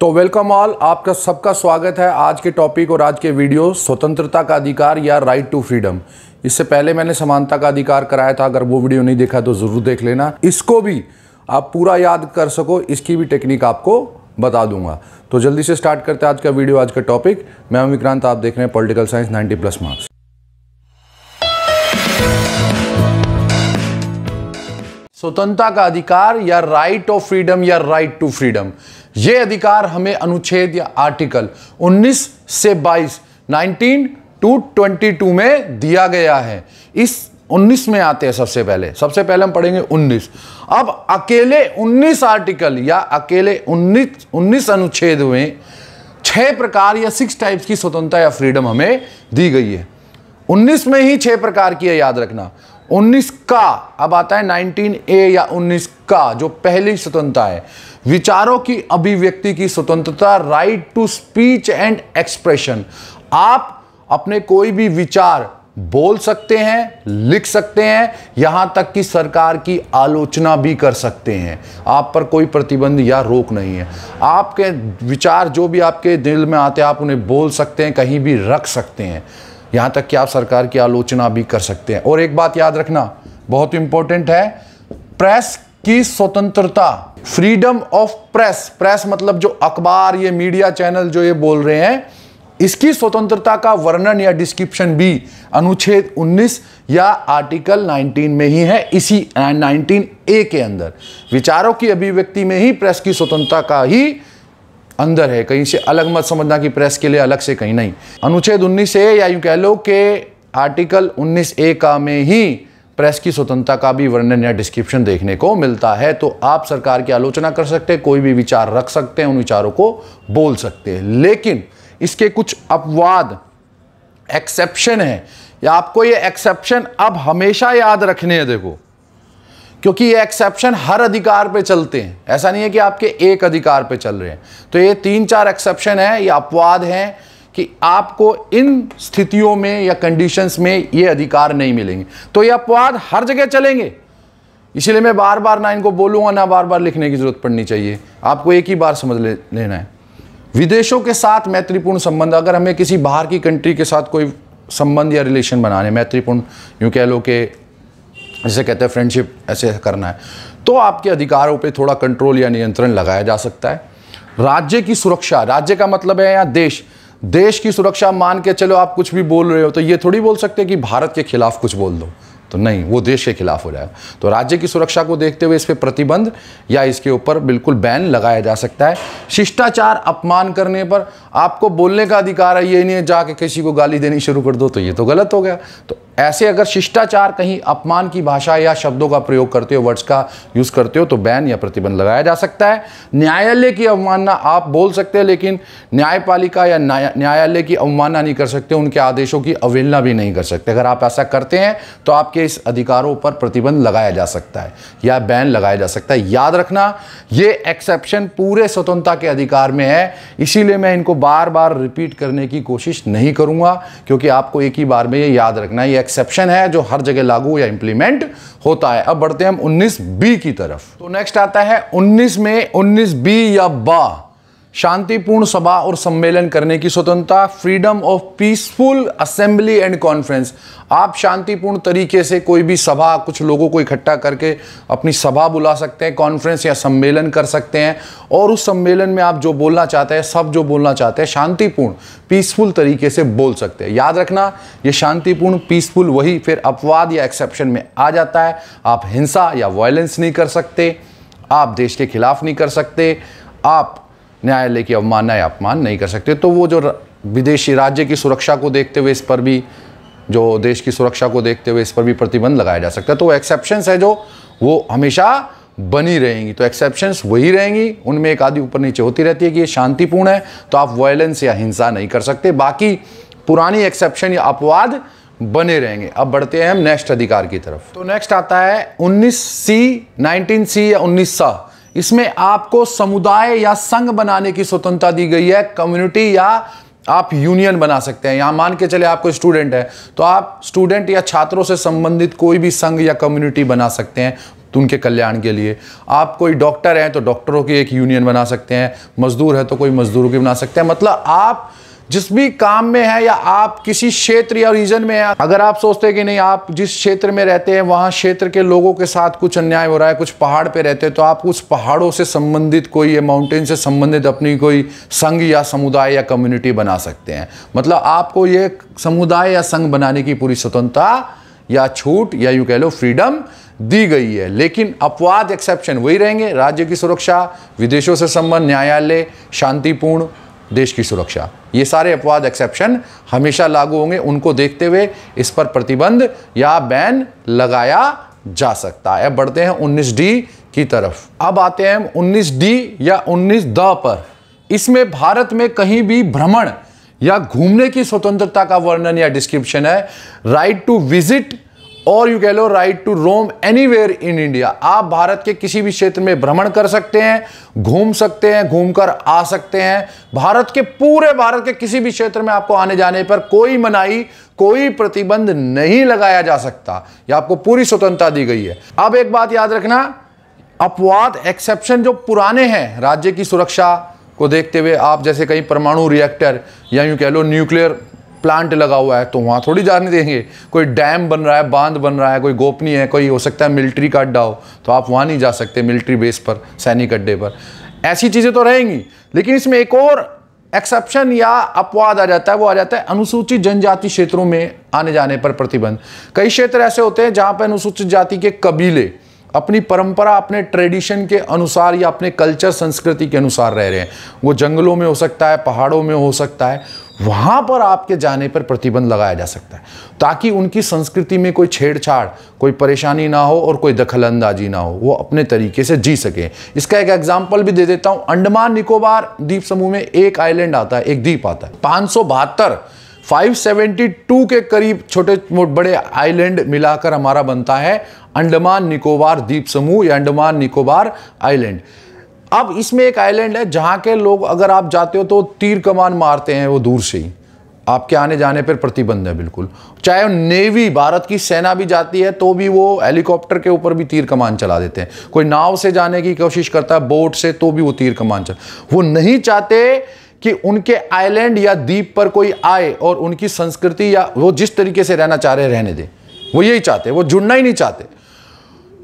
तो welcome all आपका सबका स्वागत है आज के टॉपिक और आज के वीडियो स्वतंत्रता का अधिकार या राइट टू फ्रीडम इससे पहले मैंने समानता का अधिकार कराया था अगर वो वीडियो नहीं देखा तो ज़रूर देख लेना इसको भी आप पूरा याद कर सको इसकी भी टेक्निक आपको बता दूंगा तो जल्दी से स्टार्ट करते हैं आज का वीडियो आज का टॉपिक मैं विक्रांत आप देख रहे हैं political science ninety plus marks स्वतंत्रता का अधिकार या राइट ऑफ फ्रीडम या राइट टू फ्रीडम ये अधिकार हमें अनुच्छेद या आर्टिकल 19 से 22 19 टू 22 में दिया गया है इस 19 में आते हैं सबसे पहले सबसे पहले हम पढ़ेंगे 19 अब अकेले 19 आर्टिकल या अकेले 19 19 अनुच्छेद में छह प्रकार या सिक्स टाइप्स की स्वतंत्रता या फ्रीडम हमें दी गई है 19 में ही छह प्रकार की है याद रखना 19 का अब आता है 19 ए या 19 का जो पहली स्वतंत्रता है विचारों की अभिव्यक्ति की स्वतंत्रता right to speech and expression आप अपने कोई भी विचार बोल सकते हैं लिख सकते हैं यहां तक कि सरकार की आलोचना भी कर सकते हैं आप पर कोई प्रतिबंध या रोक नहीं है आपके विचार जो भी आपके दिल में आते हैं आप उन्हें बोल सकते हैं कहीं भी रख सकते हैं यहाँ तक कि आप सरकार की आलोचना भी कर सकते हैं और एक बात याद रखना बहुत इंपॉर्टेंट है प्रेस की स्वतंत्रता फ्रीडम ऑफ प्रेस प्रेस मतलब जो अखबार ये मीडिया चैनल जो ये बोल रहे हैं इसकी स्वतंत्रता का वर्णन या डिस्क्रिप्शन भी अनुच्छेद 19 या आर्टिकल 19 में ही है इसी 19 ए के अंदर विचारों की अभिव्यक्ति में ही प्रेस की स्वतंत्रता का ही अंदर है कहीं से अलग मत समझना कि प्रेस के लिए अलग से कहीं नहीं अनुच्छेद उन्नीस ए या यूँ कह लो कि आर्टिकल उन्नीस ए का में ही प्रेस की स्वतंत्रता का भी वर्णन या डिस्क्रिप्शन देखने को मिलता है तो आप सरकार की आलोचना कर सकते हैं कोई भी विचार रख सकते हैं उन विचारों को बोल सकते हैं लेकिन इसके कुछ अपवाद एक्सेप्शन है या आपको ये एक्सेप्शन अब हमेशा याद रखने हैं देखो क्योंकि ये एक्सेप्शन हर अधिकार पे चलते हैं ऐसा नहीं है कि आपके एक अधिकार पे चल रहे हैं तो ये तीन चार एक्सेप्शन है या अपवाद हैं कि आपको इन स्थितियों में या कंडीशंस में ये अधिकार नहीं मिलेंगे तो ये अपवाद हर जगह चलेंगे इसीलिए मैं बार बार ना इनको बोलूँगा ना बार बार लिखने की ज़रूरत पड़नी चाहिए आपको एक ही बार समझ ले, लेना है विदेशों के साथ मैत्रीपूर्ण संबंध अगर हमें किसी बाहर की कंट्री के साथ कोई संबंध या रिलेशन बनाने मैत्रीपूर्ण यूँ कह लो कि जिसे कहते हैं फ्रेंडशिप ऐसे करना है तो आपके अधिकारों पे थोड़ा कंट्रोल या नियंत्रण लगाया जा सकता है राज्य की सुरक्षा राज्य का मतलब है या देश देश की सुरक्षा मान के चलो आप कुछ भी बोल रहे हो तो ये थोड़ी बोल सकते कि भारत के खिलाफ कुछ बोल दो तो नहीं वो देश के खिलाफ हो जाएगा तो राज्य की सुरक्षा को देखते हुए इस पर प्रतिबंध या इसके ऊपर बिल्कुल बैन लगाया जा सकता है शिष्टाचार अपमान करने पर आपको बोलने का अधिकार है ये नहीं है जाके किसी को गाली देनी शुरू कर दो तो ये तो गलत हो गया तो ऐसे अगर शिष्टाचार कहीं अपमान की भाषा या शब्दों का प्रयोग करते हो वर्ड्स का यूज़ करते हो तो बैन या प्रतिबंध लगाया जा सकता है न्यायालय की अवमानना आप बोल सकते हैं लेकिन न्यायपालिका या न्यायालय की अवमानना नहीं कर सकते उनके आदेशों की अवहेलना भी नहीं कर सकते अगर आप ऐसा करते हैं तो आपके इस अधिकारों पर प्रतिबंध लगाया जा सकता है या बैन लगाया जा सकता है याद रखना ये एक्सेप्शन पूरे स्वतंत्रता के अधिकार में है इसीलिए मैं इनको बार बार रिपीट करने की कोशिश नहीं करूँगा क्योंकि आपको एक ही बार में ये याद रखना है एक्सेप्शन है जो हर जगह लागू या इंप्लीमेंट होता है अब बढ़ते हैं हम 19 बी की तरफ तो नेक्स्ट आता है 19 में 19 बी या बा शांतिपूर्ण सभा और सम्मेलन करने की स्वतंत्रता freedom of peaceful assembly and conference आप शांतिपूर्ण तरीके से कोई भी सभा कुछ लोगों को इकट्ठा करके अपनी सभा बुला सकते हैं कॉन्फ्रेंस या सम्मेलन कर सकते हैं और उस सम्मेलन में आप जो बोलना चाहते हैं सब जो बोलना चाहते हैं शांतिपूर्ण पीसफुल तरीके से बोल सकते हैं याद रखना ये शांतिपूर्ण पीसफुल वही फिर अपवाद या एक्सेप्शन में आ जाता है आप हिंसा या वायलेंस नहीं कर सकते आप देश के खिलाफ नहीं कर सकते आप न्यायालय की अवमानना या अपमान नहीं कर सकते तो वो जो विदेशी राज्य की सुरक्षा को देखते हुए इस पर भी जो देश की सुरक्षा को देखते हुए इस पर भी प्रतिबंध लगाया जा सकता है तो एक्सेप्शंस है जो वो हमेशा बनी रहेंगी तो एक्सेप्शंस वही रहेंगी उनमें एक आदि ऊपर नीचे होती रहती है कि ये शांतिपूर्ण है तो आप वायलेंस या हिंसा नहीं कर सकते बाकी पुरानी एक्सेप्शन या अपवाद बने रहेंगे अब बढ़ते हैं हम नेक्स्ट अधिकार की तरफ तो नेक्स्ट आता है उन्नीस सी नाइनटीन सी या उन्नीस सा इसमें आपको समुदाय या संघ बनाने की स्वतंत्रता दी गई है कम्युनिटी या आप यूनियन बना सकते हैं यहां मान के चले आपको स्टूडेंट है तो आप स्टूडेंट या छात्रों से संबंधित कोई भी संघ या कम्युनिटी बना सकते हैं उनके कल्याण के लिए आप कोई डॉक्टर हैं तो डॉक्टरों की एक यूनियन बना सकते हैं मजदूर है तो कोई मजदूरों की बना सकते हैं मतलब आप जिस भी काम में है या आप किसी क्षेत्र या रीजन में है अगर आप सोचते हैं कि नहीं आप जिस क्षेत्र में रहते हैं वहाँ क्षेत्र के लोगों के साथ कुछ अन्याय हो रहा है कुछ पहाड़ पे रहते हैं तो आप उस पहाड़ों से संबंधित कोई या माउंटेन से संबंधित अपनी कोई संघ या समुदाय या कम्युनिटी बना सकते हैं मतलब आपको ये समुदाय या संघ बनाने की पूरी स्वतंत्रता या छूट या यू कह लो फ्रीडम दी गई है लेकिन अपवाद एक्सेप्शन वही रहेंगे राज्य की सुरक्षा विदेशों से संबंध न्यायालय शांतिपूर्ण देश की सुरक्षा ये सारे अपवाद एक्सेप्शन हमेशा लागू होंगे उनको देखते हुए इस पर प्रतिबंध या बैन लगाया जा सकता है बढ़ते हैं उन्नीस डी की तरफ अब आते हैं उन्नीस डी या उन्नीस द पर इसमें भारत में कहीं भी भ्रमण या घूमने की स्वतंत्रता का वर्णन या डिस्क्रिप्शन है राइट टू विजिट और यू कह लो right to roam anywhere in India आप भारत के किसी भी क्षेत्र में भ्रमण कर सकते हैं घूम सकते हैं घूमकर आ सकते हैं भारत के पूरे भारत के किसी भी क्षेत्र में आपको आने जाने पर कोई मनाई कोई प्रतिबंध नहीं लगाया जा सकता या आपको पूरी स्वतंत्रता दी गई है अब एक बात याद रखना अपवाद एक्सेप्शन जो पुराने हैं राज्य की सुरक्षा को देखते हुए आप जैसे कहीं परमाणु रिएक्टर या यूं कह लो न्यूक्लियर प्लांट लगा हुआ है तो वहाँ थोड़ी जाने देंगे कोई डैम बन रहा है बांध बन रहा है कोई गोपनीय है कोई हो सकता है मिलिट्री का अड्डा हो तो आप वहाँ नहीं जा सकते मिलिट्री बेस पर सैनिक अड्डे पर ऐसी चीज़ें तो रहेंगी लेकिन इसमें एक और एक्सेप्शन या अपवाद आ जाता है वो आ जाता है अनुसूचित जनजाति क्षेत्रों में आने जाने पर प्रतिबंध कई क्षेत्र ऐसे होते हैं जहाँ पर अनुसूचित जाति के कबीले अपनी परंपरा अपने ट्रेडिशन के अनुसार या अपने कल्चर संस्कृति के अनुसार रह रहे हैं वो जंगलों में हो सकता है पहाड़ों में हो सकता है वहाँ पर आपके जाने पर प्रतिबंध लगाया जा सकता है ताकि उनकी संस्कृति में कोई छेड़छाड़ कोई परेशानी ना हो और कोई दखल ना हो वो अपने तरीके से जी सके इसका एक एग्जाम्पल भी दे देता हूँ अंडमान निकोबार द्वीप समूह में एक आइलैंड आता है एक द्वीप आता है पाँच 572 के करीब छोटे बड़े आइलैंड मिलाकर हमारा बनता है अंडमान निकोबार द्वीप समूह या अंडमान निकोबार आइलैंड अब इसमें एक आइलैंड है जहाँ के लोग अगर आप जाते हो तो तीर कमान मारते हैं वो दूर से ही आपके आने जाने पर प्रतिबंध है बिल्कुल चाहे नेवी भारत की सेना भी जाती है तो भी वो हेलीकॉप्टर के ऊपर भी तीर कमान चला देते हैं कोई नाव से जाने की कोशिश करता है बोट से तो भी वो तीर कमान चला वो नहीं चाहते कि उनके आइलैंड या द्वीप पर कोई आए और उनकी संस्कृति या वो जिस तरीके से रहना चाह रहे रहने दे वो यही चाहते वो जुड़ना ही नहीं चाहते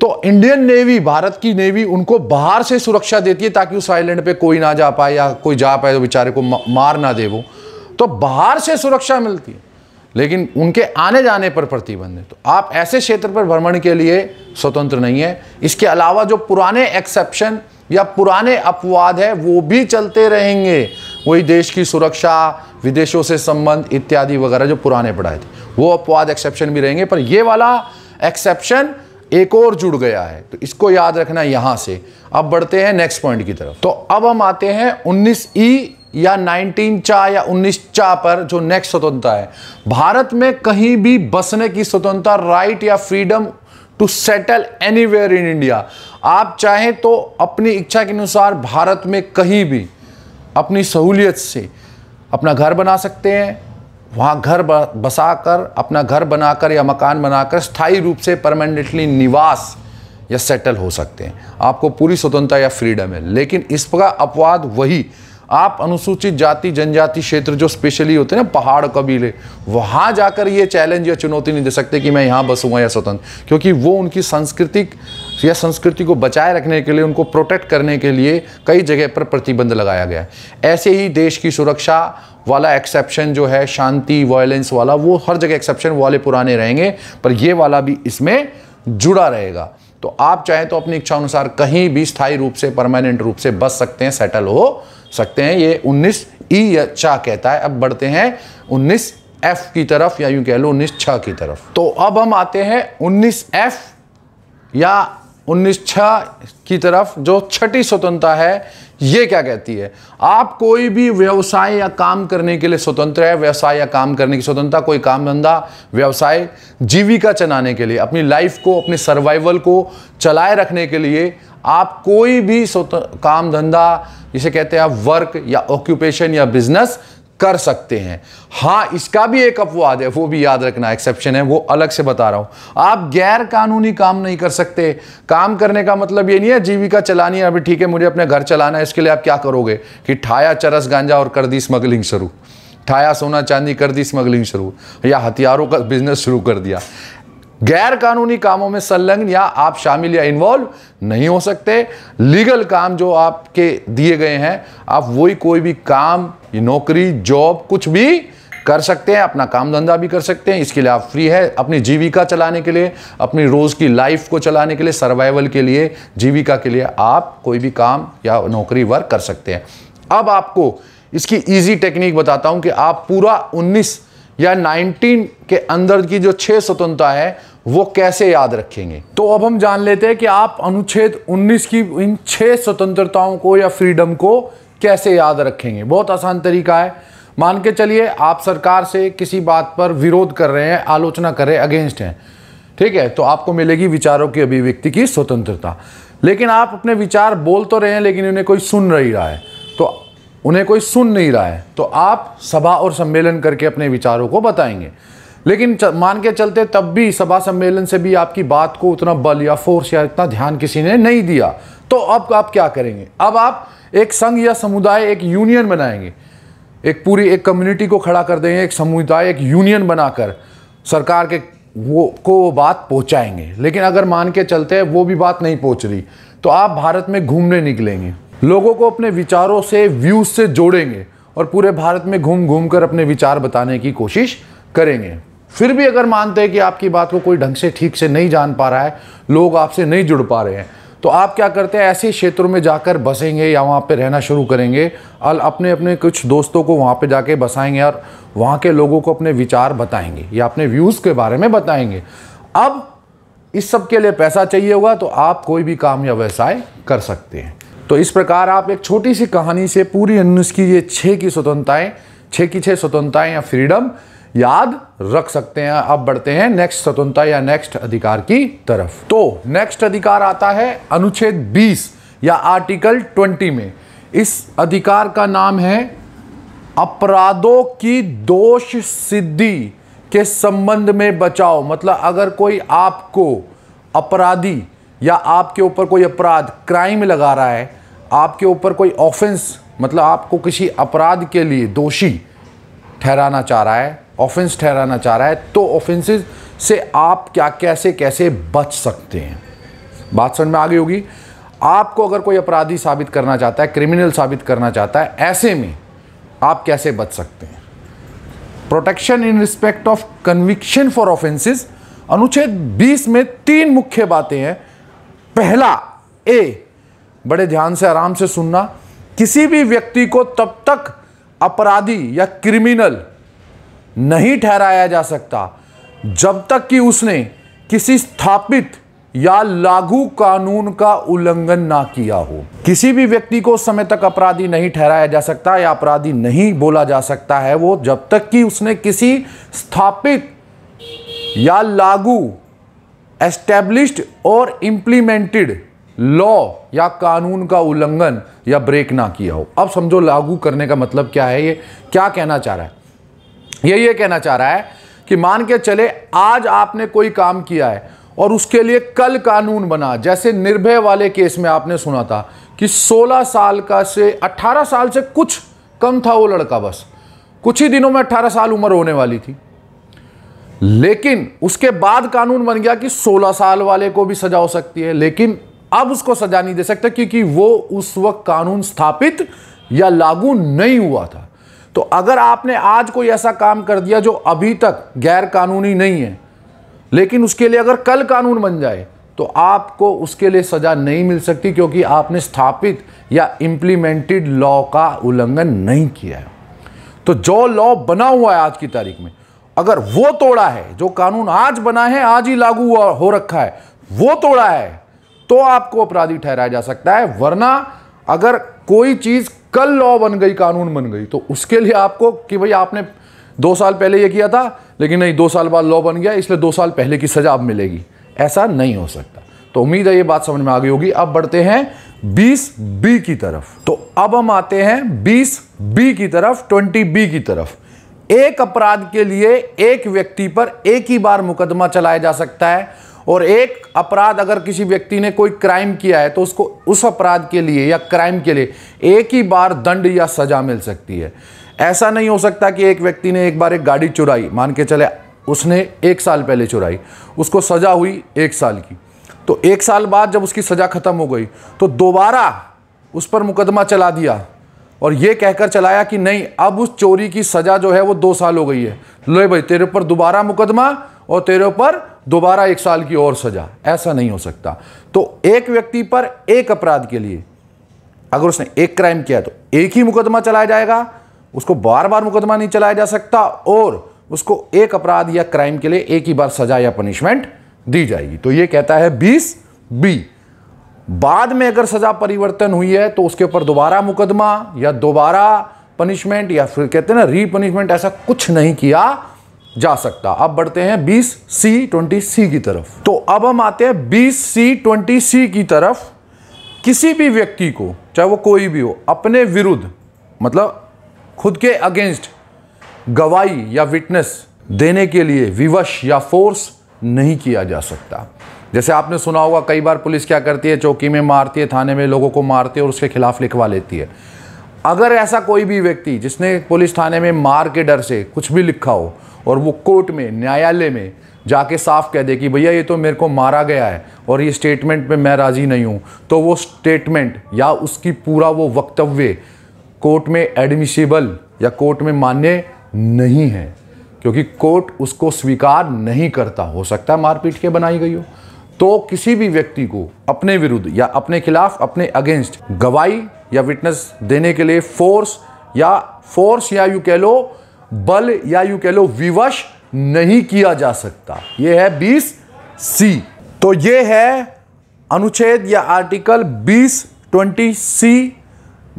तो इंडियन नेवी भारत की नेवी उनको बाहर से सुरक्षा देती है ताकि उस आइलैंड पे कोई ना जा पाए या कोई जा पाए तो बेचारे को मार ना दे वो तो बाहर से सुरक्षा मिलती है लेकिन उनके आने जाने पर प्रतिबंध है तो आप ऐसे क्षेत्र पर भ्रमण के लिए स्वतंत्र नहीं है इसके अलावा जो पुराने एक्सेप्शन या पुराने अपवाद है वो भी चलते रहेंगे वही देश की सुरक्षा विदेशों से संबंध इत्यादि वगैरह जो पुराने पढ़ाए थे वो अपवाद एक्सेप्शन भी रहेंगे पर ये वाला एक्सेप्शन एक और जुड़ गया है तो इसको याद रखना यहां से अब बढ़ते हैं नेक्स्ट पॉइंट की तरफ तो अब हम आते हैं उन्नीस ई या 19 चा या 19 चा पर जो नेक्स्ट स्वतंत्रता है भारत में कहीं भी बसने की स्वतंत्रता राइट या freedom to settle anywhere in India आप चाहें तो अपनी इच्छा के अनुसार भारत में कहीं भी अपनी सहूलियत से अपना घर बना सकते हैं वहाँ घर बसा कर अपना घर बनाकर या मकान बनाकर स्थायी रूप से परमानेंटली निवास या सेटल हो सकते हैं आपको पूरी स्वतंत्रता या फ्रीडम है लेकिन इसका अपवाद वही आप अनुसूचित जाति जनजाति क्षेत्र जो स्पेशली होते हैं ना पहाड़ कबीले वहाँ जाकर ये चैलेंज या चुनौती नहीं दे सकते कि मैं यहाँ बसूँगा या स्वतंत्र क्योंकि वो उनकी सांस्कृतिक या संस्कृति को बचाए रखने के लिए उनको प्रोटेक्ट करने के लिए कई जगह पर प्रतिबंध लगाया गया है ऐसे ही देश की सुरक्षा वाला एक्सेप्शन जो है शांति वायलेंस वाला वो हर जगह एक्सेप्शन वाले पुराने रहेंगे पर ये वाला भी इसमें जुड़ा रहेगा तो आप चाहें तो अपनी इच्छा अनुसार कहीं भी स्थायी रूप से परमानेंट रूप से बस सकते हैं सेटल हो सकते हैं ये 19 ई छा कहता है अब बढ़ते हैं 19 एफ की तरफ या यूं कह लो उन्नीस छ की तरफ तो अब हम आते हैं उन्नीस एफ या उन्नीस छ की तरफ जो छठी स्वतंत्रता है ये क्या कहती है आप कोई भी व्यवसाय या काम करने के लिए स्वतंत्र है व्यवसाय या काम करने की स्वतंत्रता कोई काम धंधा व्यवसाय जीविका चलाने के लिए अपनी लाइफ को अपने सर्वाइवल को चलाए रखने के लिए आप कोई भी काम धंधा जिसे कहते हैं आप वर्क या ऑक्यूपेशन या बिजनेस कर सकते हैं हाँ इसका भी एक अपवाद है वो भी याद रखना एक्सेप्शन है वो अलग से बता रहा हूँ आप गैर कानूनी काम नहीं कर सकते काम करने का मतलब ये नहीं है जीविका चलानी है अभी ठीक है मुझे अपने घर चलाना है इसके लिए आप क्या करोगे कि ठाया चरस गांजा और कर दी स्मगलिंग शुरू ठाया सोना चांदी कर दी स्मगलिंग शुरू या हथियारों का बिजनेस शुरू कर दिया गैर कानूनी कामों में संलग्न या आप शामिल या इन्वॉल्व नहीं हो सकते लीगल काम जो आपके दिए गए हैं आप वही कोई भी काम नौकरी जॉब कुछ भी कर सकते हैं अपना काम धंधा भी कर सकते हैं इसके लिए आप फ्री है अपनी जीविका चलाने के लिए अपनी रोज़ की लाइफ को चलाने के लिए सर्वाइवल के लिए जीविका के लिए आप कोई भी काम या नौकरी वर्क कर सकते हैं अब आपको इसकी इजी टेक्निक बताता हूं कि आप पूरा 19 या 19 के अंदर की जो छः स्वतंत्रता है वो कैसे याद रखेंगे तो अब हम जान लेते हैं कि आप अनुच्छेद 19 की इन छह स्वतंत्रताओं को या फ्रीडम को कैसे याद रखेंगे बहुत आसान तरीका है मान के चलिए आप सरकार से किसी बात पर विरोध कर रहे हैं आलोचना कर रहे हैं अगेंस्ट हैं ठीक है तो आपको मिलेगी विचारों की अभिव्यक्ति की स्वतंत्रता लेकिन आप अपने विचार बोल तो रहे हैं लेकिन उन्हें कोई सुन नहीं रहा है तो उन्हें कोई सुन नहीं रहा है तो आप सभा और सम्मेलन करके अपने विचारों को बताएंगे लेकिन मान के चलते तब भी सभा सम्मेलन से भी आपकी बात को उतना बल या फोर्स या इतना ध्यान किसी ने नहीं दिया तो अब आप क्या करेंगे अब आप एक संघ या समुदाय एक यूनियन बनाएंगे एक पूरी एक कम्युनिटी को खड़ा कर देंगे एक समुदाय एक यूनियन बनाकर सरकार के वो को वो बात पहुंचाएंगे लेकिन अगर मान के चलते हैं वो भी बात नहीं पहुंच रही तो आप भारत में घूमने निकलेंगे लोगों को अपने विचारों से व्यूज़ से जोड़ेंगे और पूरे भारत में घूम घूम कर अपने विचार बताने की कोशिश करेंगे फिर भी अगर मानते हैं कि आपकी बात को कोई ढंग से ठीक से नहीं जान पा रहा है लोग आपसे नहीं जुड़ पा रहे हैं तो आप क्या करते हैं ऐसे क्षेत्रों में जाकर बसेंगे या वहाँ पे रहना शुरू करेंगे और अपने अपने कुछ दोस्तों को वहाँ पे जाके बसाएंगे और वहाँ के लोगों को अपने विचार बताएंगे या अपने व्यूज़ के बारे में बताएंगे अब इस सब के लिए पैसा चाहिए होगा तो आप कोई भी काम या व्यवसाय कर सकते हैं तो इस प्रकार आप एक छोटी सी कहानी से पूरी अनुष्की की ये छः की स्वतंत्रताएँ छः की छः स्वतंत्रताएँ या फ्रीडम याद रख सकते हैं अब बढ़ते हैं नेक्स्ट स्वतंत्रता या नेक्स्ट अधिकार की तरफ तो नेक्स्ट अधिकार आता है अनुच्छेद 20 या आर्टिकल 20 में इस अधिकार का नाम है अपराधों की दोष सिद्धि के संबंध में बचाओ मतलब अगर कोई आपको अपराधी या आपके ऊपर कोई अपराध क्राइम लगा रहा है आपके ऊपर कोई ऑफेंस मतलब आपको किसी अपराध के लिए दोषी ठहराना चाह रहा है ऑफेंस ठहराना चाह रहा है तो ऑफेंसेस से आप क्या कैसे कैसे बच सकते हैं बात समझ में आ गई होगी आपको अगर कोई अपराधी साबित करना चाहता है क्रिमिनल साबित करना चाहता है ऐसे में आप कैसे बच सकते हैं protection in respect of conviction for offences अनुच्छेद 20 में तीन मुख्य बातें हैं पहला ए बड़े ध्यान से आराम से सुनना किसी भी व्यक्ति को तब तक अपराधी या क्रिमिनल नहीं ठहराया जा सकता जब तक कि उसने किसी स्थापित या लागू कानून का उल्लंघन ना किया हो किसी भी व्यक्ति को समय तक अपराधी नहीं ठहराया जा सकता या अपराधी नहीं बोला जा सकता है वो जब तक कि उसने किसी स्थापित या लागू एस्टेब्लिश्ड और इंप्लीमेंटेड लॉ या कानून का उल्लंघन या ब्रेक ना किया हो अब समझो लागू करने का मतलब क्या है ये क्या कहना चाह रहा है ये ये कहना चाह रहा है कि मान के चले आज आपने कोई काम किया है और उसके लिए कल कानून बना जैसे निर्भय वाले केस में आपने सुना था कि 16 साल का से 18 साल से कुछ कम था वो लड़का बस कुछ ही दिनों में 18 साल उम्र होने वाली थी लेकिन उसके बाद कानून बन गया कि 16 साल वाले को भी सजा हो सकती है लेकिन अब उसको सजा नहीं दे सकते क्योंकि वो उस वक्त कानून स्थापित या लागू नहीं हुआ था तो अगर आपने आज कोई ऐसा काम कर दिया जो अभी तक गैर कानूनी नहीं है लेकिन उसके लिए अगर कल कानून बन जाए तो आपको उसके लिए सज़ा नहीं मिल सकती क्योंकि आपने स्थापित या इंप्लीमेंटेड लॉ का उल्लंघन नहीं किया है तो जो लॉ बना हुआ है आज की तारीख में अगर वो तोड़ा है जो कानून आज बना है आज ही लागू हो रखा है वो तोड़ा है तो आपको अपराधी ठहराया जा सकता है वरना अगर कोई चीज़ कल लॉ बन गई कानून बन गई तो उसके लिए आपको कि भाई आपने दो साल पहले ये किया था लेकिन नहीं दो साल बाद लॉ बन गया इसलिए दो साल पहले की सजा अब मिलेगी ऐसा नहीं हो सकता तो उम्मीद है ये बात समझ में आ गई होगी अब बढ़ते हैं 20 बी की तरफ तो अब हम आते हैं 20 बी की तरफ 20 बी की तरफ एक अपराध के लिए एक व्यक्ति पर एक ही बार मुकदमा चलाया जा सकता है और एक अपराध अगर किसी व्यक्ति ने कोई क्राइम किया है तो उसको उस अपराध के लिए या क्राइम के लिए एक ही बार दंड या सजा मिल सकती है ऐसा नहीं हो सकता कि एक व्यक्ति ने एक बार एक गाड़ी चुराई मान के चले उसने एक साल पहले चुराई उसको सज़ा हुई एक साल की तो एक साल बाद जब उसकी सज़ा ख़त्म हो गई तो दोबारा उस पर मुकदमा चला दिया और ये कहकर चलाया कि नहीं अब उस चोरी की सज़ा जो है वो दो साल हो गई है लो भाई तेरे ऊपर दोबारा मुकदमा और तेरे ऊपर दोबारा एक साल की और सजा ऐसा नहीं हो सकता तो एक व्यक्ति पर एक अपराध के लिए अगर उसने एक क्राइम किया तो एक ही मुकदमा चलाया जाएगा उसको बार बार मुकदमा नहीं चलाया जा सकता और उसको एक अपराध या क्राइम के लिए एक ही बार सजा या पनिशमेंट दी जाएगी तो यह कहता है बीस बी बाद में अगर सजा परिवर्तन हुई है तो उसके ऊपर दोबारा मुकदमा या दोबारा पनिशमेंट या फिर कहते हैं ना री पनिशमेंट ऐसा कुछ नहीं किया जा सकता अब बढ़ते हैं बीस सी ट्वेंटी सी की तरफ तो अब हम आते हैं बीस सी ट्वेंटी सी की तरफ किसी भी व्यक्ति को चाहे वो कोई भी हो अपने विरुद्ध मतलब खुद के अगेंस्ट गवाही या विटनेस देने के लिए विवश या फोर्स नहीं किया जा सकता जैसे आपने सुना होगा कई बार पुलिस क्या करती है चौकी में मारती है थाने में लोगों को मारती है और उसके खिलाफ लिखवा लेती है अगर ऐसा कोई भी व्यक्ति जिसने पुलिस थाने में मार के डर से कुछ भी लिखा हो और वो कोर्ट में न्यायालय में जाके साफ कह दे कि भैया ये तो मेरे को मारा गया है और ये स्टेटमेंट पे मैं राज़ी नहीं हूँ तो वो स्टेटमेंट या उसकी पूरा वो वक्तव्य कोर्ट में एडमिशिबल या कोर्ट में मान्य नहीं है क्योंकि कोर्ट उसको स्वीकार नहीं करता हो सकता है मारपीट के बनाई गई हो तो किसी भी व्यक्ति को अपने विरुद्ध या अपने खिलाफ अपने अगेंस्ट गवाही या विटनेस देने के लिए फोर्स या फोर्स या यू कह लो बल या यू कह लो विवश नहीं किया जा सकता ये है 20 सी तो ये है अनुच्छेद या आर्टिकल 20 20 सी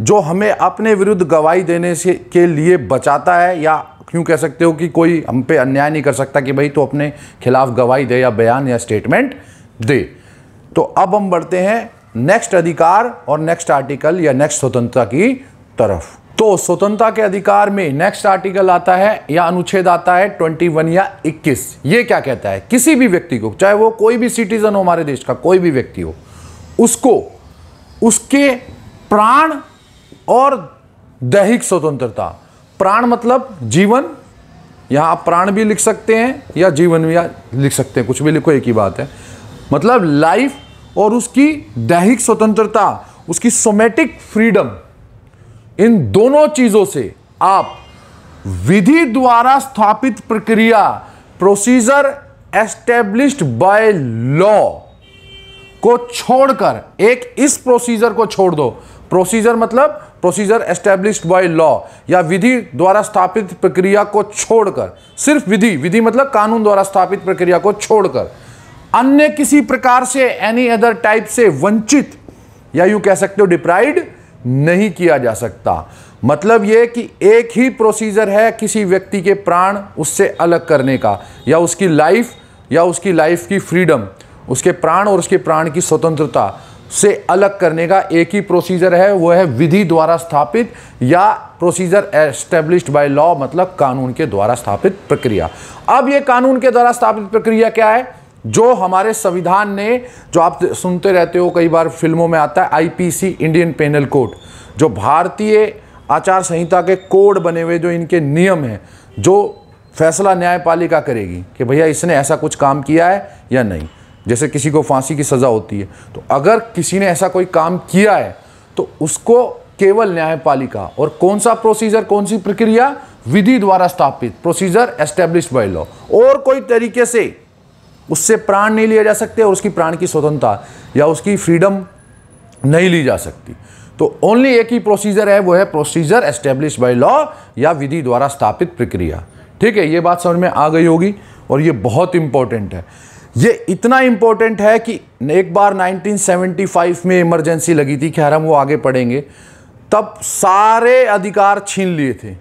जो हमें अपने विरुद्ध गवाही देने से के लिए बचाता है या क्यों कह सकते हो कि कोई हम पे अन्याय नहीं कर सकता कि भाई तो अपने खिलाफ गवाही दे या बयान या स्टेटमेंट दे तो अब हम बढ़ते हैं नेक्स्ट अधिकार और नेक्स्ट आर्टिकल या नेक्स्ट स्वतंत्रता की तरफ तो स्वतंत्रता के अधिकार में नेक्स्ट आर्टिकल आता है या अनुच्छेद आता है 21 या 21 ये क्या कहता है किसी भी व्यक्ति को चाहे वो कोई भी सिटीजन हो हमारे देश का कोई भी व्यक्ति हो उसको उसके प्राण और दैहिक स्वतंत्रता प्राण मतलब जीवन यहाँ आप प्राण भी लिख सकते हैं या जीवन भी लिख सकते हैं कुछ भी लिखो एक ही बात है मतलब लाइफ और उसकी दैहिक स्वतंत्रता उसकी सोमेटिक फ्रीडम इन दोनों चीज़ों से आप विधि द्वारा स्थापित प्रक्रिया प्रोसीजर एस्टेब्लिश्ड बाय लॉ को छोड़कर एक इस प्रोसीजर को छोड़ दो प्रोसीजर मतलब प्रोसीजर एस्टेब्लिश्ड बाय लॉ या विधि द्वारा स्थापित प्रक्रिया को छोड़कर सिर्फ विधि विधि मतलब कानून द्वारा स्थापित प्रक्रिया को छोड़कर अन्य किसी प्रकार से एनी अदर टाइप से वंचित या यू कह सकते हो डिप्राइड नहीं किया जा सकता मतलब ये कि एक ही प्रोसीजर है किसी व्यक्ति के प्राण उससे अलग करने का या उसकी लाइफ या उसकी लाइफ की फ्रीडम उसके प्राण और उसके प्राण की स्वतंत्रता से अलग करने का एक ही प्रोसीजर है वो है विधि द्वारा स्थापित या प्रोसीजर एस्टेब्लिश्ड बाय लॉ मतलब कानून के द्वारा स्थापित प्रक्रिया अब ये कानून के द्वारा स्थापित प्रक्रिया क्या है जो हमारे संविधान ने जो आप सुनते रहते हो कई बार फिल्मों में आता है आईपीसी इंडियन पेनल कोड जो भारतीय आचार संहिता के कोड बने हुए जो इनके नियम हैं जो फैसला न्यायपालिका करेगी कि भैया इसने ऐसा कुछ काम किया है या नहीं जैसे किसी को फांसी की सज़ा होती है तो अगर किसी ने ऐसा कोई काम किया है तो उसको केवल न्यायपालिका और कौन सा प्रोसीजर कौन सी प्रक्रिया विधि द्वारा स्थापित प्रोसीजर एस्टेब्लिश बाय लॉ और कोई तरीके से उससे प्राण नहीं लिया जा सकते और उसकी प्राण की स्वतंत्रता या उसकी फ्रीडम नहीं ली जा सकती तो ओनली एक ही प्रोसीजर है वो है प्रोसीजर एस्टेब्लिश बाय लॉ या विधि द्वारा स्थापित प्रक्रिया ठीक है ये बात समझ में आ गई होगी और ये बहुत इंपॉर्टेंट है ये इतना इंपॉर्टेंट है कि एक बार 1975 में इमरजेंसी लगी थी खैर हम वो आगे पढ़ेंगे तब सारे अधिकार छीन लिए थे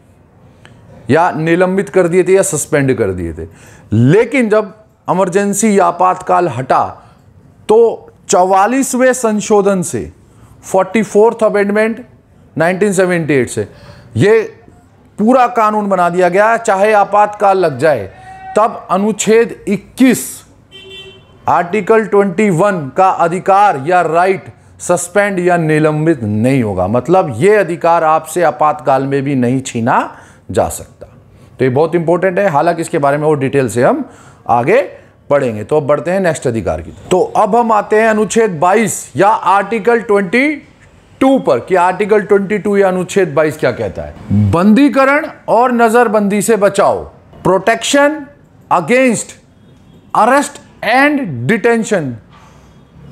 या निलंबित कर दिए थे या सस्पेंड कर दिए थे लेकिन जब इमरजेंसी या आपातकाल हटा तो चौवालीसवें संशोधन से फोर्टी फोर्थ अमेंडमेंट नाइनटीन से ये पूरा कानून बना दिया गया चाहे आपातकाल लग जाए तब अनुच्छेद 21 आर्टिकल 21 का अधिकार या राइट सस्पेंड या निलंबित नहीं होगा मतलब ये अधिकार आपसे आपातकाल में भी नहीं छीना जा सकता तो ये बहुत इंपॉर्टेंट है हालांकि इसके बारे में और डिटेल से हम आगे पढ़ेंगे तो अब बढ़ते हैं नेक्स्ट अधिकार की तो अब हम आते हैं अनुच्छेद 22 या आर्टिकल 22 पर कि आर्टिकल 22 या अनुच्छेद 22 क्या कहता है बंदीकरण और नजरबंदी से बचाओ protection against arrest and detention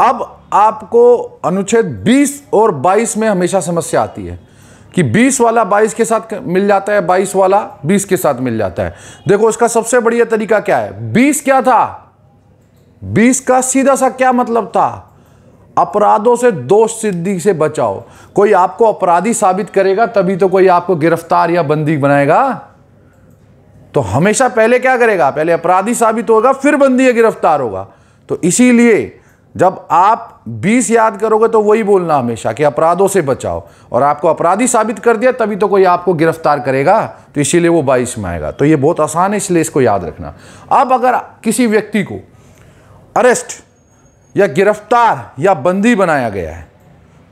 अब आपको अनुच्छेद 20 और 22 में हमेशा समस्या आती है कि 20 वाला 22 के साथ मिल जाता है 22 वाला 20 के साथ मिल जाता है देखो इसका सबसे बढ़िया तरीका क्या है 20 क्या था 20 का सीधा सा क्या मतलब था अपराधों से दोष सिद्धि से बचाओ कोई आपको अपराधी साबित करेगा तभी तो कोई आपको गिरफ्तार या बंदी बनाएगा तो हमेशा पहले क्या करेगा पहले अपराधी साबित होगा फिर बंदी या गिरफ्तार होगा तो इसीलिए जब आप 20 याद करोगे तो वही बोलना हमेशा कि अपराधों से बचाओ और आपको अपराधी साबित कर दिया तभी तो कोई आपको गिरफ्तार करेगा तो इसीलिए वो 22 में आएगा तो ये बहुत आसान है इसलिए इसको याद रखना अब अगर किसी व्यक्ति को अरेस्ट या गिरफ्तार या बंदी बनाया गया है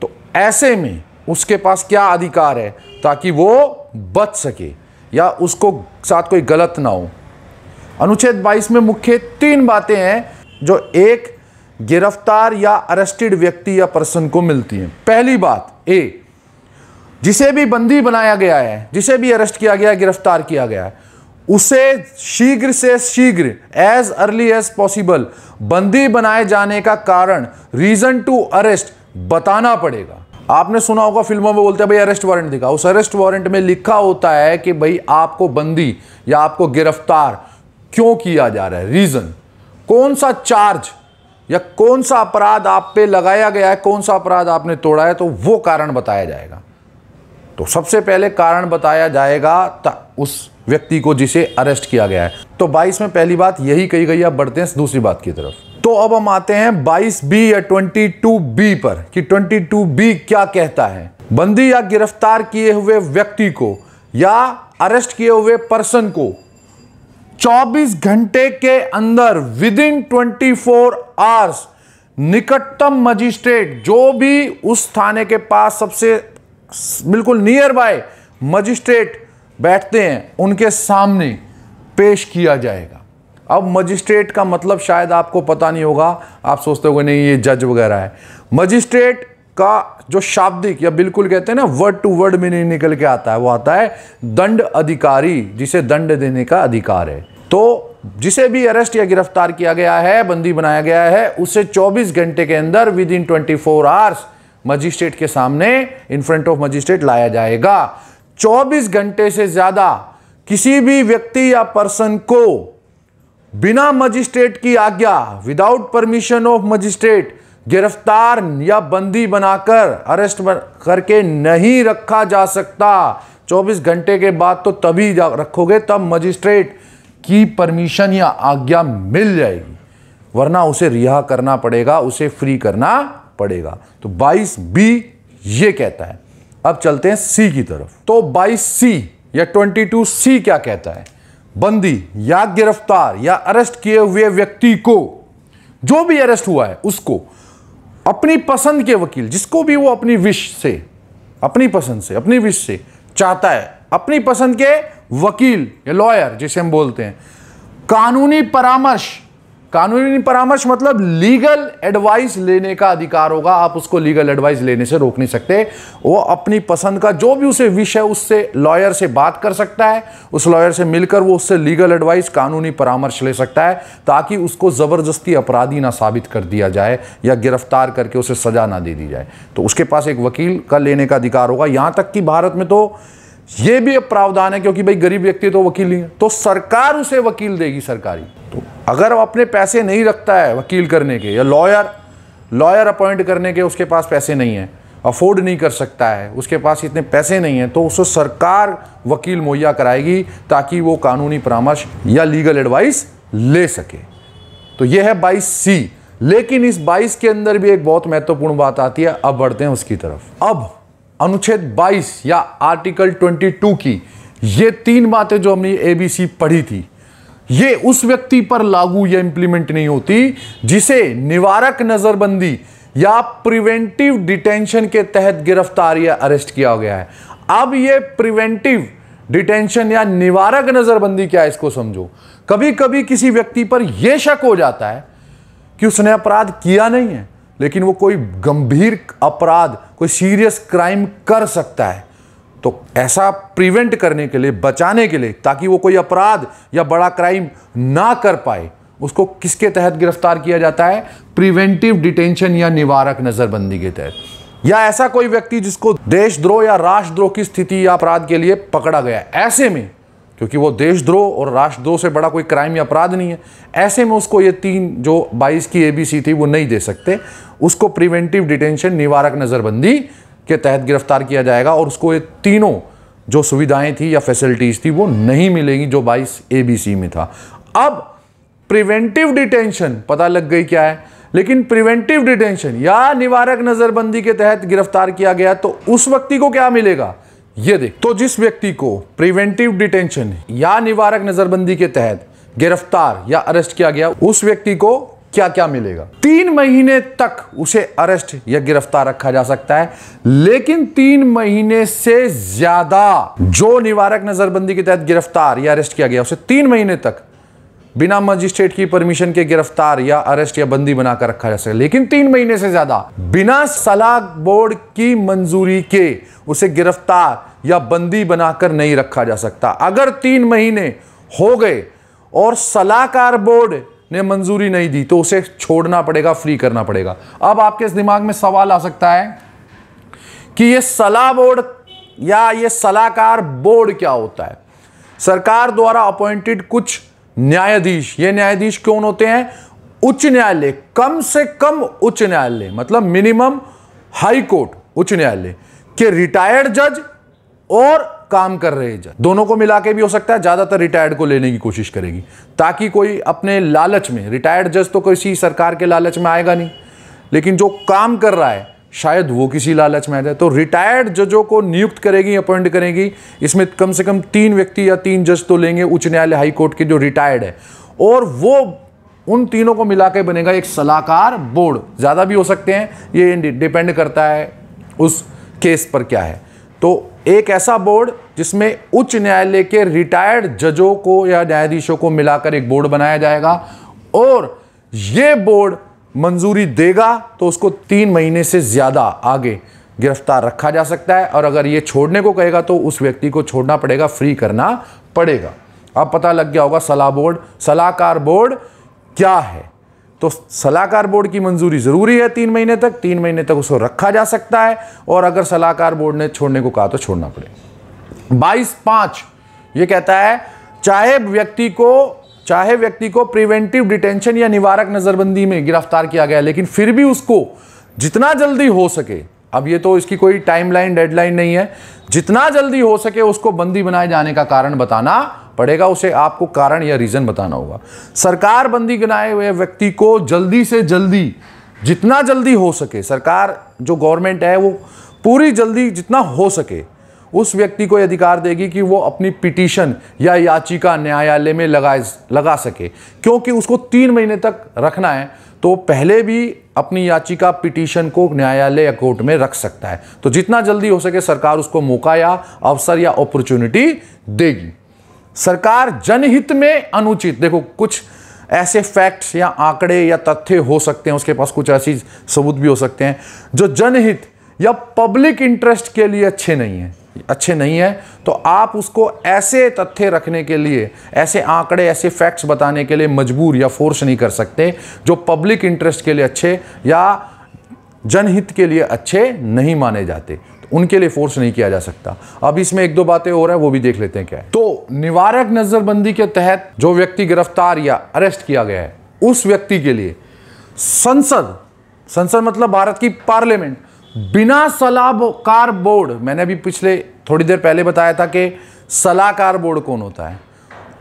तो ऐसे में उसके पास क्या अधिकार है ताकि वो बच सके या उसको साथ कोई गलत ना हो अनुच्छेद 22 में मुख्य तीन बातें हैं जो एक गिरफ्तार या अरेस्टेड व्यक्ति या पर्सन को मिलती है पहली बात ए जिसे भी बंदी बनाया गया है जिसे भी अरेस्ट किया गया है गिरफ्तार किया गया है उसे शीघ्र से शीघ्र एज अर्ली एज पॉसिबल बंदी बनाए जाने का कारण रीजन टू अरेस्ट बताना पड़ेगा आपने सुना होगा फिल्मों में बोलते हैं भाई अरेस्ट वारंट दिखा उस अरेस्ट वारंट में लिखा होता है कि भाई आपको बंदी या आपको गिरफ्तार क्यों किया जा रहा है रीजन कौन सा चार्ज या कौन सा अपराध आप पे लगाया गया है कौन सा अपराध आपने तोड़ा है तो वो कारण बताया जाएगा तो सबसे पहले कारण बताया जाएगा उस व्यक्ति को जिसे अरेस्ट किया गया है तो 22 में पहली बात यही कही गई है बढ़ते हैं दूसरी बात की तरफ तो अब हम आते हैं 22 बी या 22 बी पर कि 22 बी क्या कहता है बंदी या गिरफ्तार किए हुए व्यक्ति को या अरेस्ट किए हुए पर्सन को 24 घंटे के अंदर विद इन ट्वेंटी आवर्स निकटतम मजिस्ट्रेट जो भी उस थाने के पास सबसे बिल्कुल नियर बाय मजिस्ट्रेट बैठते हैं उनके सामने पेश किया जाएगा अब मजिस्ट्रेट का मतलब शायद आपको पता नहीं होगा आप सोचते होंगे नहीं ये जज वगैरह है मजिस्ट्रेट का जो शाब्दिक या बिल्कुल कहते हैं ना वर्ड टू वर्ड मीनिंग निकल के आता है वो आता है दंड अधिकारी जिसे दंड देने का अधिकार है तो जिसे भी अरेस्ट या गिरफ्तार किया गया है बंदी बनाया गया है उसे 24 घंटे के अंदर within twenty four hours magistrate के सामने इन फ्रंट ऑफ मजिस्ट्रेट लाया जाएगा 24 घंटे से ज़्यादा किसी भी व्यक्ति या पर्सन को बिना मजिस्ट्रेट की आज्ञा विदाउट परमिशन ऑफ मजिस्ट्रेट गिरफ्तार या बंदी बनाकर अरेस्ट करके नहीं रखा जा सकता 24 घंटे के बाद तो तभी रखोगे तब मजिस्ट्रेट की परमिशन या आज्ञा मिल जाएगी वरना उसे रिहा करना पड़ेगा उसे फ्री करना पड़ेगा तो 22 बी ये कहता है अब चलते हैं सी की तरफ तो 22 सी या 22 सी क्या कहता है बंदी या गिरफ्तार या अरेस्ट किए हुए व्यक्ति को जो भी अरेस्ट हुआ है उसको अपनी पसंद के वकील जिसको भी वो अपनी विश से अपनी पसंद से अपनी विश से चाहता है अपनी पसंद के वकील या लॉयर जिसे हम बोलते हैं कानूनी परामर्श कानूनी परामर्श मतलब लीगल एडवाइस लेने का अधिकार होगा आप उसको लीगल एडवाइस लेने से रोक नहीं सकते वो अपनी पसंद का जो भी उसे विषय है उससे लॉयर से बात कर सकता है उस लॉयर से मिलकर वो उससे लीगल एडवाइस कानूनी परामर्श ले सकता है ताकि उसको ज़बरदस्ती अपराधी ना साबित कर दिया जाए या गिरफ्तार करके उसे सज़ा ना दे दी जाए तो उसके पास एक वकील का लेने का अधिकार होगा यहाँ तक कि भारत में तो ये भी एक प्रावधान है क्योंकि भाई गरीब व्यक्ति तो वकील नहीं है तो सरकार उसे वकील देगी सरकारी तो अगर वो अपने पैसे नहीं रखता है वकील करने के या लॉयर लॉयर अपॉइंट करने के उसके पास पैसे नहीं है अफोर्ड नहीं कर सकता है उसके पास इतने पैसे नहीं है तो उसको सरकार वकील मुहैया कराएगी ताकि वो कानूनी परामर्श या लीगल एडवाइस ले सके तो यह है बाईस सी लेकिन इस बाईस के अंदर भी एक बहुत महत्वपूर्ण बात आती है अब बढ़ते हैं उसकी तरफ अब अनुच्छेद 22 या आर्टिकल 22 की ये तीन बातें जो हमने एबीसी पढ़ी थी ये उस व्यक्ति पर लागू या इंप्लीमेंट नहीं होती जिसे निवारक नजरबंदी या प्रिवेंटिव डिटेंशन के तहत गिरफ्तार या अरेस्ट किया गया है अब ये प्रिवेंटिव डिटेंशन या निवारक नजरबंदी क्या है इसको समझो कभी कभी किसी व्यक्ति पर यह शक हो जाता है कि उसने अपराध किया नहीं है लेकिन वो कोई गंभीर अपराध कोई सीरियस क्राइम कर सकता है तो ऐसा प्रिवेंट करने के लिए बचाने के लिए ताकि वो कोई अपराध या बड़ा क्राइम ना कर पाए उसको किसके तहत गिरफ्तार किया जाता है प्रिवेंटिव डिटेंशन या निवारक नज़रबंदी के तहत या ऐसा कोई व्यक्ति जिसको देशद्रोह या राष्ट्रद्रोह की स्थिति या अपराध के लिए पकड़ा गया ऐसे में क्योंकि वो देशद्रोह और राष्ट्रद्रोह से बड़ा कोई क्राइम या अपराध नहीं है ऐसे में उसको ये तीन जो 22 की एबीसी थी वो नहीं दे सकते उसको प्रिवेंटिव डिटेंशन निवारक नज़रबंदी के तहत गिरफ्तार किया जाएगा और उसको ये तीनों जो सुविधाएं थी या फैसिलिटीज़ थी वो नहीं मिलेंगी जो 22 एबीसी में था अब प्रिवेंटिव डिटेंशन पता लग गई क्या है लेकिन प्रिवेंटिव डिटेंशन या निवारक नज़रबंदी के तहत गिरफ्तार किया गया तो उस व्यक्ति को क्या मिलेगा ये देख तो जिस व्यक्ति को प्रिवेंटिव डिटेंशन या निवारक नजरबंदी के तहत गिरफ्तार या अरेस्ट किया गया उस व्यक्ति को क्या क्या मिलेगा तीन महीने तक उसे अरेस्ट या गिरफ्तार रखा जा सकता है लेकिन तीन महीने से ज्यादा जो निवारक नजरबंदी के तहत गिरफ्तार या अरेस्ट किया गया उसे तीन महीने तक बिना मजिस्ट्रेट की परमिशन के गिरफ्तार या अरेस्ट या बंदी बनाकर रखा जा सके लेकिन तीन महीने से ज्यादा बिना सलाह बोर्ड की मंजूरी के उसे गिरफ्तार या बंदी बनाकर नहीं रखा जा सकता अगर तीन महीने हो गए और सलाहकार बोर्ड ने मंजूरी नहीं दी तो उसे छोड़ना पड़ेगा फ्री करना पड़ेगा अब आपके इस दिमाग में सवाल आ सकता है कि यह सलाह बोर्ड या ये सलाहकार बोर्ड क्या होता है सरकार द्वारा अपॉइंटेड कुछ न्यायाधीश ये न्यायाधीश कौन होते हैं उच्च न्यायालय कम से कम उच्च न्यायालय मतलब मिनिमम हाई कोर्ट उच्च न्यायालय के रिटायर्ड जज और काम कर रहे जज दोनों को मिला के भी हो सकता है ज़्यादातर रिटायर्ड को लेने की कोशिश करेगी ताकि कोई अपने लालच में रिटायर्ड जज तो किसी सरकार के लालच में आएगा नहीं लेकिन जो काम कर रहा है शायद वो किसी लालच में आ जाए तो रिटायर्ड जजों को नियुक्त करेगी अपॉइंट करेगी इसमें कम से कम तीन व्यक्ति या तीन जज तो लेंगे उच्च न्यायालय हाईकोर्ट के जो रिटायर्ड है और वो उन तीनों को मिला के बनेगा एक सलाहकार बोर्ड ज़्यादा भी हो सकते हैं ये डिपेंड करता है उस केस पर क्या है तो एक ऐसा बोर्ड जिसमें उच्च न्यायालय के रिटायर्ड जजों को या न्यायाधीशों को मिलाकर एक बोर्ड बनाया जाएगा और ये बोर्ड मंजूरी देगा तो उसको तीन महीने से ज़्यादा आगे गिरफ्तार रखा जा सकता है और अगर ये छोड़ने को कहेगा तो उस व्यक्ति को छोड़ना पड़ेगा फ्री करना पड़ेगा अब पता लग गया होगा सलाह बोर्ड सलाहकार बोर्ड क्या है तो सलाहकार बोर्ड की मंजूरी ज़रूरी है तीन महीने तक तीन महीने तक उसको रखा जा सकता है और अगर सलाहकार बोर्ड ने छोड़ने को कहा तो छोड़ना पड़े बाईस पाँच ये कहता है चाहे व्यक्ति को चाहे व्यक्ति को प्रिवेंटिव डिटेंशन या निवारक नज़रबंदी में गिरफ्तार किया गया लेकिन फिर भी उसको जितना जल्दी हो सके अब ये तो इसकी कोई टाइमलाइन डेडलाइन नहीं है जितना जल्दी हो सके उसको बंदी बनाए जाने का कारण बताना पड़ेगा उसे आपको कारण या रीज़न बताना होगा सरकार बंदी बनाए हुए व्यक्ति को जल्दी से जल्दी जितना जल्दी हो सके सरकार जो गवर्नमेंट है वो पूरी जल्दी जितना हो सके उस व्यक्ति को अधिकार देगी कि वो अपनी पिटीशन या याचिका न्यायालय में लगा लगा सके क्योंकि उसको तीन महीने तक रखना है तो पहले भी अपनी याचिका पिटीशन को न्यायालय या कोर्ट में रख सकता है तो जितना जल्दी हो सके सरकार उसको मौका या अवसर या अपॉर्चुनिटी देगी सरकार जनहित में अनुचित देखो कुछ ऐसे फैक्ट्स या आंकड़े या तथ्य हो सकते हैं उसके पास कुछ ऐसी सबूत भी हो सकते हैं जो जनहित या पब्लिक इंटरेस्ट के लिए अच्छे नहीं हैं अच्छे नहीं है तो आप उसको ऐसे तथ्य रखने के लिए ऐसे आंकड़े ऐसे फैक्ट्स बताने के लिए मजबूर या फोर्स नहीं कर सकते जो पब्लिक इंटरेस्ट के लिए अच्छे या जनहित के लिए अच्छे नहीं माने जाते तो उनके लिए फोर्स नहीं किया जा सकता अब इसमें एक दो बातें हो रहा है वो भी देख लेते हैं क्या है तो निवारक नजरबंदी के तहत जो व्यक्ति गिरफ्तार या अरेस्ट किया गया है उस व्यक्ति के लिए संसद संसद मतलब भारत की पार्लियामेंट बिना सलाब बोर्ड मैंने अभी पिछले थोड़ी देर पहले बताया था कि सलाहकार बोर्ड कौन होता है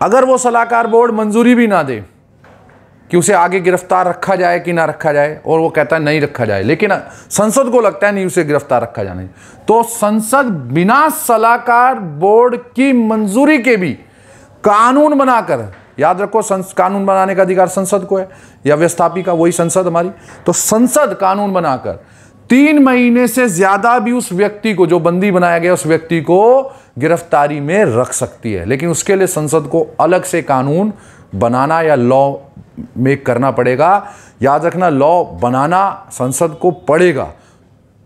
अगर वो सलाहकार बोर्ड मंजूरी भी ना दे कि उसे आगे गिरफ्तार रखा जाए कि ना रखा जाए और वो कहता है नहीं रखा जाए लेकिन संसद को लगता है नहीं उसे गिरफ्तार रखा जाना है तो संसद बिना सलाहकार बोर्ड की मंजूरी के भी कानून बनाकर याद रखो संस कानून बनाने का अधिकार संसद को है या व्यवस्थापिका वही संसद हमारी तो संसद कानून बनाकर तीन महीने से ज्यादा भी उस व्यक्ति को जो बंदी बनाया गया उस व्यक्ति को गिरफ्तारी में रख सकती है लेकिन उसके लिए संसद को अलग से कानून बनाना या लॉ मेक करना पड़ेगा याद रखना लॉ बनाना संसद को पड़ेगा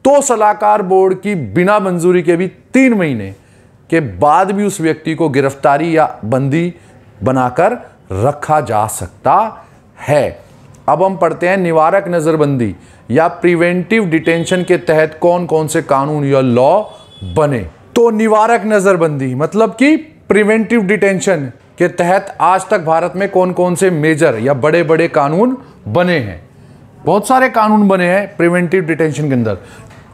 तो सलाहकार बोर्ड की बिना मंजूरी के भी तीन महीने के बाद भी उस व्यक्ति को गिरफ्तारी या बंदी बनाकर रखा जा सकता है अब हम पढ़ते हैं निवारक नज़रबंदी या प्रिवेंटिव डिटेंशन के तहत कौन कौन से कानून या लॉ बने तो निवारक नज़रबंदी मतलब कि प्रिवेंटिव डिटेंशन के तहत आज तक भारत में कौन कौन से मेजर या बड़े बड़े कानून बने हैं बहुत सारे कानून बने हैं प्रिवेंटिव डिटेंशन के अंदर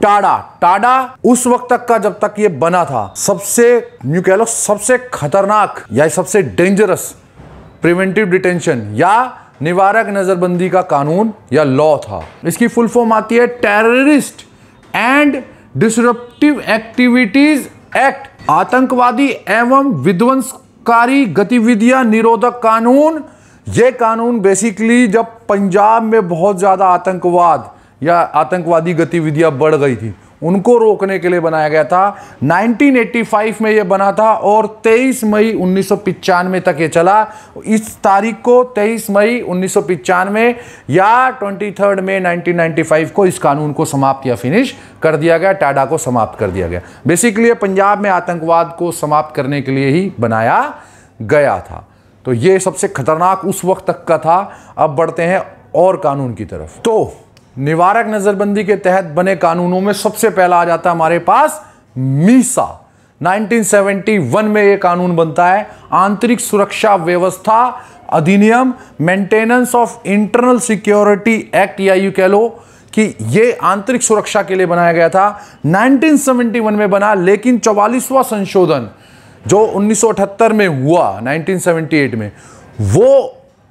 टाडा टाडा उस वक्त तक का जब तक ये बना था सबसे यू कह लो सबसे खतरनाक या सबसे डेंजरस प्रिवेंटिव डिटेंशन या निवारक नज़रबंदी का कानून या लॉ था इसकी फुल फॉर्म आती है terrorist and disruptive activities act आतंकवादी एवं विध्वंसकारी गतिविधियां निरोधक कानून ये कानून बेसिकली जब पंजाब में बहुत ज़्यादा आतंकवाद या आतंकवादी गतिविधियां बढ़ गई थी उनको रोकने के लिए बनाया गया था 1985 में यह बना था और 23 मई उन्नीस तक यह चला इस तारीख को 23 मई उन्नीस या 23 मई 1995 को इस कानून को समाप्त या फिनिश कर दिया गया टाडा को समाप्त कर दिया गया बेसिकली पंजाब में आतंकवाद को समाप्त करने के लिए ही बनाया गया था तो ये सबसे खतरनाक उस वक्त तक का था अब बढ़ते हैं और कानून की तरफ तो निवारक नजरबंदी के तहत बने कानूनों में सबसे पहला आ जाता है हमारे पास मीसा 1971 में यह कानून बनता है आंतरिक सुरक्षा व्यवस्था अधिनियम maintenance of internal security act या यू कह लो कि ये आंतरिक सुरक्षा के लिए बनाया गया था 1971 में बना लेकिन चौवालीसवां संशोधन जो 1978 में हुआ 1978 में वो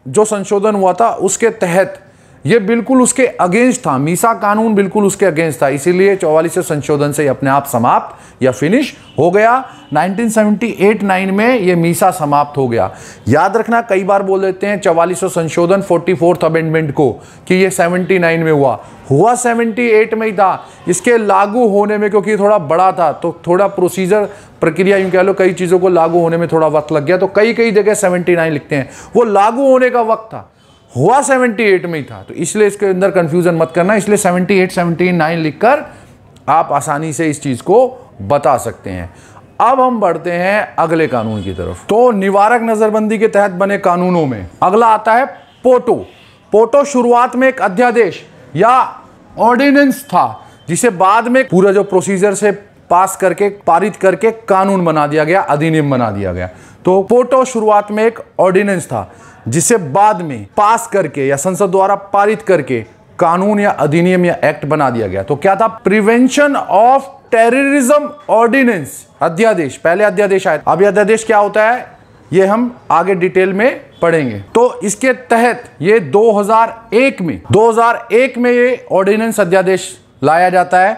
जो संशोधन हुआ था उसके तहत ये बिल्कुल उसके अगेंस्ट था मीसा कानून बिल्कुल उसके अगेंस्ट था इसीलिए चौवालीस संशोधन से अपने आप समाप्त या फिनिश हो गया 1978-9 में ये मीसा समाप्त हो गया याद रखना कई बार बोल देते हैं चौवालीस संशोधन 44th अमेंडमेंट को कि ये 79 में हुआ हुआ 78 में ही था इसके लागू होने में क्योंकि थोड़ा बड़ा था तो थोड़ा प्रोसीजर प्रक्रिया यूँ कह लो कई चीज़ों को लागू होने में थोड़ा वक्त लग गया तो कई कई जगह सेवेंटी लिखते हैं वो लागू होने का वक्त था हुआ 78 में ही था तो इसलिए इसके अंदर कंफ्यूजन मत करना इसलिए 78 79 लिखकर आप आसानी से इस चीज़ को बता सकते हैं अब हम बढ़ते हैं अगले कानून की तरफ तो निवारक नज़रबंदी के तहत बने कानूनों में अगला आता है पोटो पोटो शुरुआत में एक अध्यादेश या ऑर्डिनेंस था जिसे बाद में पूरा जो प्रोसीजर से पास करके पारित करके कानून बना दिया गया अधिनियम बना दिया गया तो पोटो शुरुआत में एक ऑर्डिनेंस था जिसे बाद में पास करके या संसद द्वारा पारित करके कानून या अधिनियम या एक्ट बना दिया गया तो क्या था प्रिवेंशन ऑफ टेररिज्म ऑर्डिनेंस अध्यादेश पहले अध्यादेश आया अब अध्यादेश क्या होता है ये हम आगे डिटेल में पढ़ेंगे तो इसके तहत ये 2001 में 2001 में ये ऑर्डिनेंस अध्यादेश लाया जाता है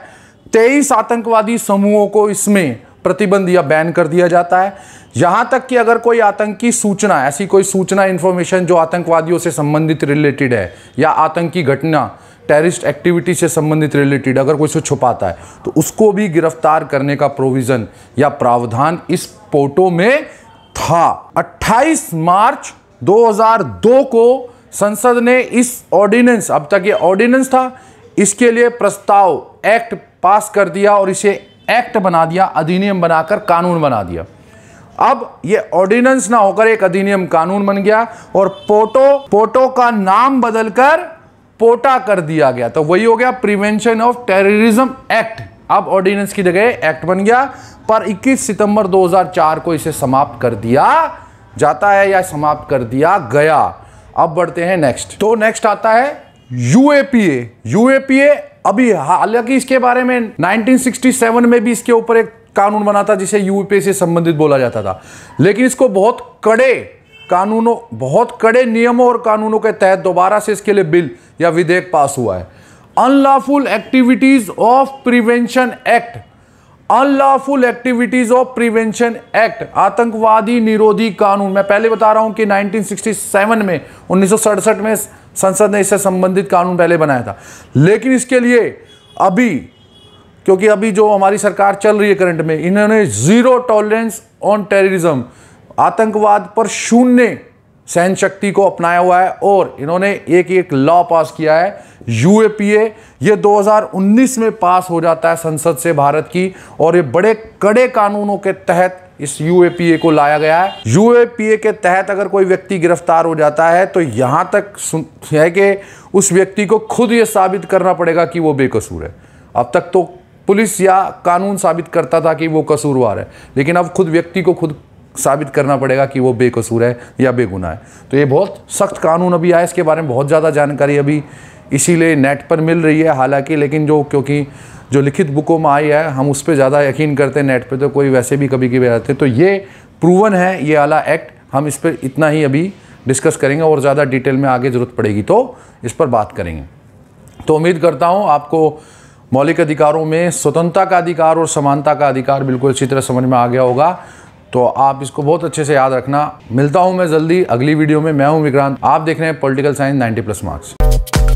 तेईस आतंकवादी समूहों को इसमें प्रतिबंध या बैन कर दिया जाता है यहाँ तक कि अगर कोई आतंकी सूचना ऐसी कोई सूचना इन्फॉर्मेशन जो आतंकवादियों से संबंधित रिलेटेड है या आतंकी घटना टेररिस्ट एक्टिविटी से संबंधित रिलेटेड अगर कोई उसे छुपाता है तो उसको भी गिरफ्तार करने का प्रोविज़न या प्रावधान इस पोटो में था 28 मार्च 2002 को संसद ने इस ऑर्डिनेंस अब तक ये ऑर्डिनेंस था इसके लिए प्रस्ताव एक्ट पास कर दिया और इसे एक्ट बना दिया अधिनियम बनाकर कानून बना दिया अब ये ऑर्डिनेंस ना होकर एक अधिनियम कानून बन गया और पोटो पोटो का नाम बदलकर पोटा कर दिया गया तो वही हो गया प्रिवेंशन ऑफ टेररिज्म एक्ट अब ऑर्डिनेंस की जगह एक्ट बन गया पर 21 सितंबर 2004 को इसे समाप्त कर दिया जाता है या समाप्त कर दिया गया अब बढ़ते हैं नेक्स्ट तो नेक्स्ट आता है यूएपीए यूएपीए अभी हालांकि इसके बारे में 1967 में भी इसके ऊपर एक कानून बना था जिसे यूपीए से संबंधित बोला जाता था लेकिन इसको बहुत कड़े कानूनों बहुत कड़े नियमों और कानूनों के तहत दोबारा से इसके लिए बिल या विधेयक पास हुआ है unlawful activities of prevention act unlawful activities of prevention act आतंकवादी निरोधी कानून मैं पहले बता रहा हूं कि 1967 में उन्नीस में संसद ने इससे संबंधित कानून पहले बनाया था लेकिन इसके लिए अभी क्योंकि अभी जो हमारी सरकार चल रही है करंट में इन्होंने जीरो टॉलरेंस ऑन टेररिज्म आतंकवाद पर शून्य सहन शक्ति को अपनाया हुआ है और इन्होंने एक एक लॉ पास किया है यूएपीए ये 2019 में पास हो जाता है संसद से भारत की और ये बड़े कड़े कानूनों के तहत इस यूएपीए को लाया गया है यूएपीए के तहत अगर कोई व्यक्ति गिरफ्तार हो जाता है तो यहां तक है कि उस व्यक्ति को खुद ये साबित करना पड़ेगा कि वो बेकसूर है अब तक तो पुलिस या कानून साबित करता था कि वो कसूरवार है लेकिन अब खुद व्यक्ति को खुद साबित करना पड़ेगा कि वो बेकसूर है या बेगुनाह है तो ये बहुत सख्त कानून अभी आया इसके बारे में बहुत ज़्यादा जानकारी अभी इसीलिए नेट पर मिल रही है हालांकि लेकिन जो क्योंकि जो लिखित बुकों में आई है हम उस पर ज़्यादा यकीन करते हैं नेट पर तो कोई वैसे भी कभी कभी आते तो ये प्रूवन है ये आला एक्ट हम इस पर इतना ही अभी डिस्कस करेंगे और ज़्यादा डिटेल में आगे ज़रूरत पड़ेगी तो इस पर बात करेंगे तो उम्मीद करता हूँ आपको मौलिक अधिकारों में स्वतंत्रता का अधिकार और समानता का अधिकार बिल्कुल अच्छी तरह समझ में आ गया होगा तो आप इसको बहुत अच्छे से याद रखना मिलता हूँ मैं जल्दी अगली वीडियो में मैं हूँ विक्रांत आप देख रहे हैं पॉलिटिकल साइंस 90 प्लस मार्क्स